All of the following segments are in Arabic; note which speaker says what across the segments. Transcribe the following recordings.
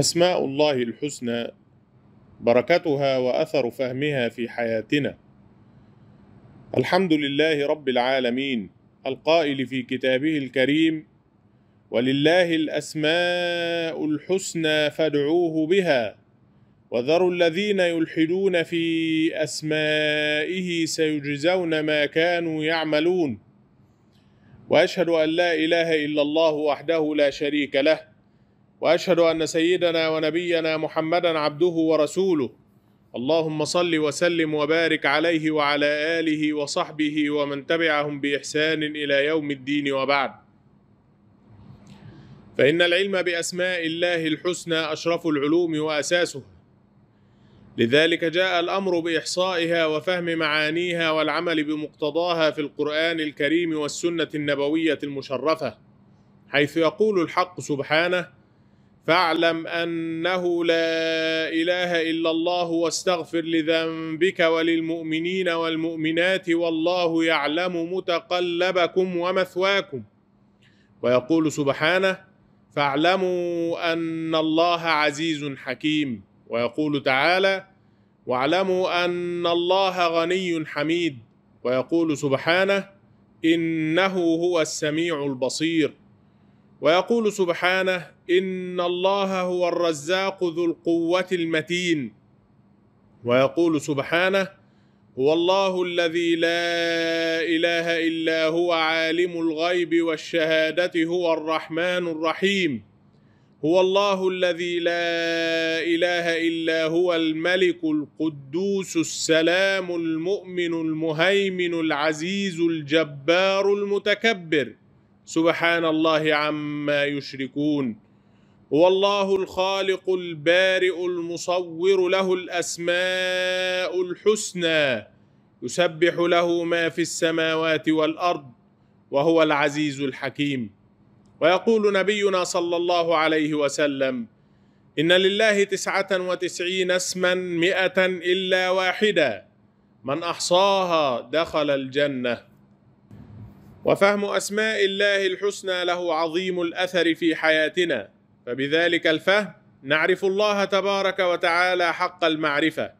Speaker 1: أسماء الله الحسنى بركتها وأثر فهمها في حياتنا الحمد لله رب العالمين القائل في كتابه الكريم ولله الأسماء الحسنى فادعوه بها وذروا الذين يلحدون في أسمائه سيجزون ما كانوا يعملون وأشهد أن لا إله إلا الله وحده لا شريك له واشهد ان سيدنا ونبينا محمدا عبده ورسوله اللهم صل وسلم وبارك عليه وعلى اله وصحبه ومن تبعهم باحسان الى يوم الدين وبعد فان العلم باسماء الله الحسنى اشرف العلوم واساسه لذلك جاء الامر باحصائها وفهم معانيها والعمل بمقتضاها في القران الكريم والسنه النبويه المشرفه حيث يقول الحق سبحانه فاعلم انه لا اله الا الله واستغفر لذنبك وللمؤمنين والمؤمنات والله يعلم متقلبكم ومثواكم ويقول سبحانه فاعلموا ان الله عزيز حكيم ويقول تعالى واعلموا ان الله غني حميد ويقول سبحانه انه هو السميع البصير ويقول سبحانه إن الله هو الرزاق ذو القوة المتين ويقول سبحانه هو الله الذي لا إله إلا هو عالم الغيب والشهادة هو الرحمن الرحيم هو الله الذي لا إله إلا هو الملك القدوس السلام المؤمن المهيمن العزيز الجبار المتكبر سبحان الله عما يشركون هو الله الخالق البارئ المصور له الاسماء الحسنى يسبح له ما في السماوات والارض وهو العزيز الحكيم ويقول نبينا صلى الله عليه وسلم إن لله تسعة وتسعين اسما مئة إلا واحدة من أحصاها دخل الجنة وفهم أسماء الله الحسنى له عظيم الأثر في حياتنا فبذلك الفهم نعرف الله تبارك وتعالى حق المعرفة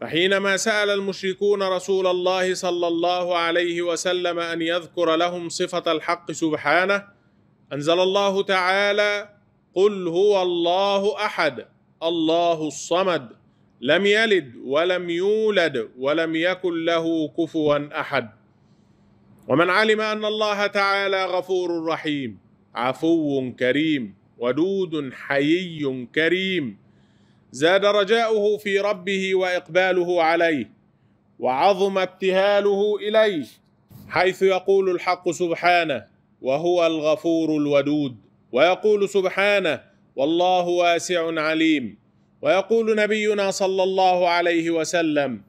Speaker 1: فحينما سأل المشركون رسول الله صلى الله عليه وسلم أن يذكر لهم صفة الحق سبحانه أنزل الله تعالى قل هو الله أحد الله الصمد لم يلد ولم يولد ولم يكن له كفوا أحد ومن علم أن الله تعالى غفور رحيم عفو كريم ودود حيي كريم زاد رجاؤه في ربه واقباله عليه وعظم ابتهاله اليه حيث يقول الحق سبحانه وهو الغفور الودود ويقول سبحانه والله واسع عليم ويقول نبينا صلى الله عليه وسلم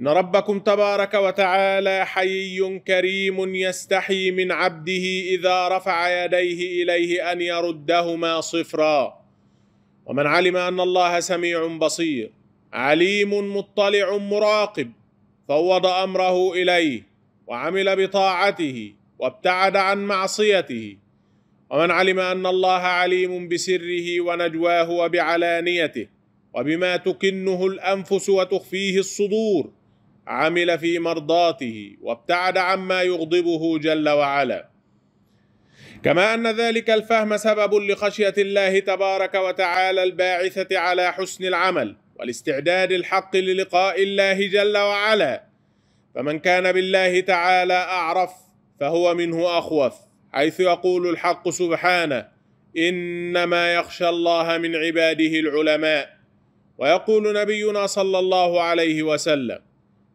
Speaker 1: ان ربكم تبارك وتعالى حيي كريم يستحي من عبده اذا رفع يديه اليه ان يردهما صفرا ومن علم ان الله سميع بصير عليم مطلع مراقب فوض امره اليه وعمل بطاعته وابتعد عن معصيته ومن علم ان الله عليم بسره ونجواه وبعلانيته وبما تكنه الانفس وتخفيه الصدور عمل في مرضاته وابتعد عما يغضبه جل وعلا كما ان ذلك الفهم سبب لخشيه الله تبارك وتعالى الباعثه على حسن العمل والاستعداد الحق للقاء الله جل وعلا فمن كان بالله تعالى اعرف فهو منه اخوف حيث يقول الحق سبحانه انما يخشى الله من عباده العلماء ويقول نبينا صلى الله عليه وسلم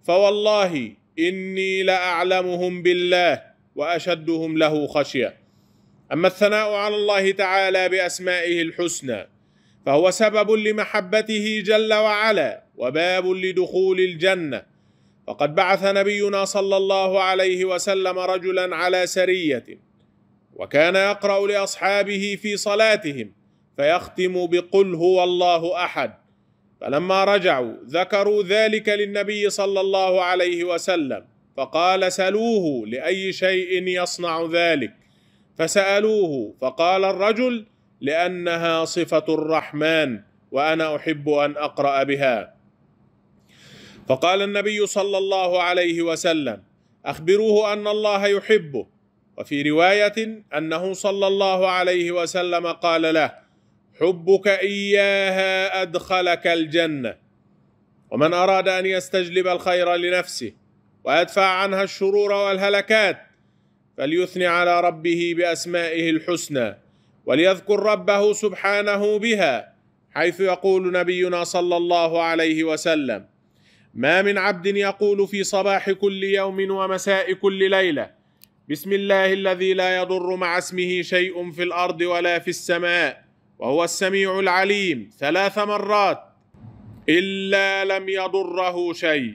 Speaker 1: فوالله إني لأعلمهم بالله وأشدهم له خشية أما الثناء على الله تعالى بأسمائه الحسنى فهو سبب لمحبته جل وعلا وباب لدخول الجنة فقد بعث نبينا صلى الله عليه وسلم رجلا على سرية وكان يقرأ لأصحابه في صلاتهم فيختم بقل هو الله أحد فلما رجعوا ذكروا ذلك للنبي صلى الله عليه وسلم فقال سلوه لأي شيء يصنع ذلك فسألوه فقال الرجل لأنها صفة الرحمن وأنا أحب أن أقرأ بها فقال النبي صلى الله عليه وسلم أخبروه أن الله يحبه وفي رواية أنه صلى الله عليه وسلم قال له حبك إياها أدخلك الجنة ومن أراد أن يستجلب الخير لنفسه ويدفع عنها الشرور والهلكات فليثني على ربه بأسمائه الحسنى وليذكر ربه سبحانه بها حيث يقول نبينا صلى الله عليه وسلم ما من عبد يقول في صباح كل يوم ومساء كل ليله بسم الله الذي لا يضر مع اسمه شيء في الارض ولا في السماء وهو السميع العليم ثلاث مرات إلا لم يضره شيء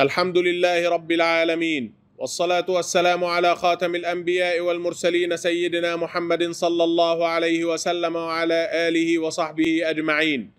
Speaker 1: الحمد لله رب العالمين والصلاة والسلام على خاتم الأنبياء والمرسلين سيدنا محمد صلى الله عليه وسلم وعلى آله وصحبه أجمعين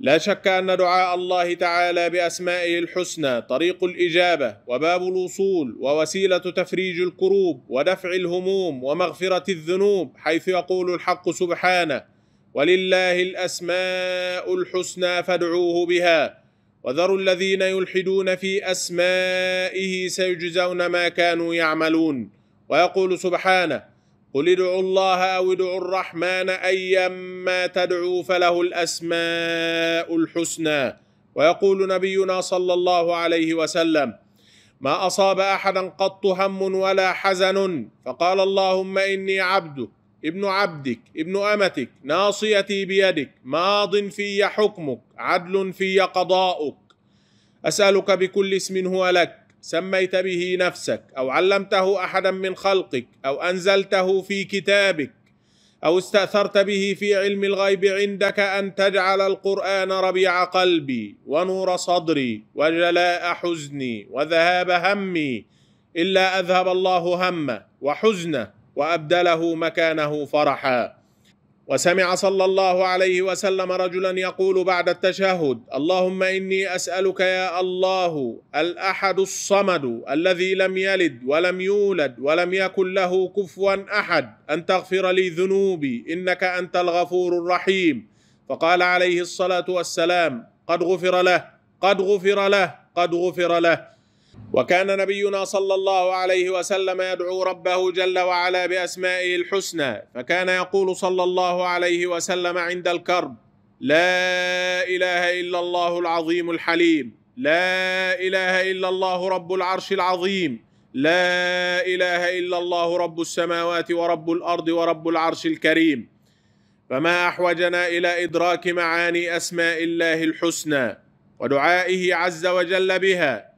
Speaker 1: لا شك أن دعاء الله تعالى بأسمائه الحسنى طريق الإجابة وباب الوصول ووسيلة تفريج الكروب ودفع الهموم ومغفرة الذنوب حيث يقول الحق سبحانه ولله الاسماء الحسنى فادعوه بها وذروا الذين يلحدون في اسمائه سيجزون ما كانوا يعملون ويقول سبحانه قل ادعوا الله او ادعوا الرحمن ايما تدعوا فله الاسماء الحسنى ويقول نبينا صلى الله عليه وسلم ما اصاب احدا قط هم ولا حزن فقال اللهم اني عبدك ابن عبدك ابن امتك ناصيتي بيدك ماض في حكمك عدل في قضاؤك اسالك بكل اسم هو لك سميت به نفسك او علمته احدا من خلقك او انزلته في كتابك او استاثرت به في علم الغيب عندك ان تجعل القران ربيع قلبي ونور صدري وجلاء حزني وذهاب همي الا اذهب الله همه وحزنه وأبدله مكانه فرحا وسمع صلى الله عليه وسلم رجلا يقول بعد التشهد اللهم إني أسألك يا الله الأحد الصمد الذي لم يلد ولم يولد ولم يكن له كفوا أحد أن تغفر لي ذنوبي إنك أنت الغفور الرحيم فقال عليه الصلاة والسلام قد غفر له قد غفر له قد غفر له وكان نبينا صلى الله عليه وسلم يدعو ربه جل وعلا بأسمائه الحسنى فكان يقول صلى الله عليه وسلم عند الكرب لا إله إلا الله العظيم الحليم لا إله إلا الله رب العرش العظيم لا إله إلا الله رب السماوات ورب الأرض ورب العرش الكريم فما أحوجنا إلى إدراك معاني أسماء الله الحسنى ودعائه عز وجل بها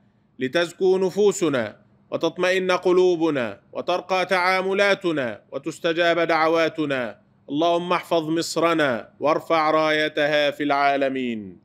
Speaker 1: لتزكو نفوسنا وتطمئن قلوبنا وترقى تعاملاتنا وتستجاب دعواتنا اللهم احفظ مصرنا وارفع رايتها في العالمين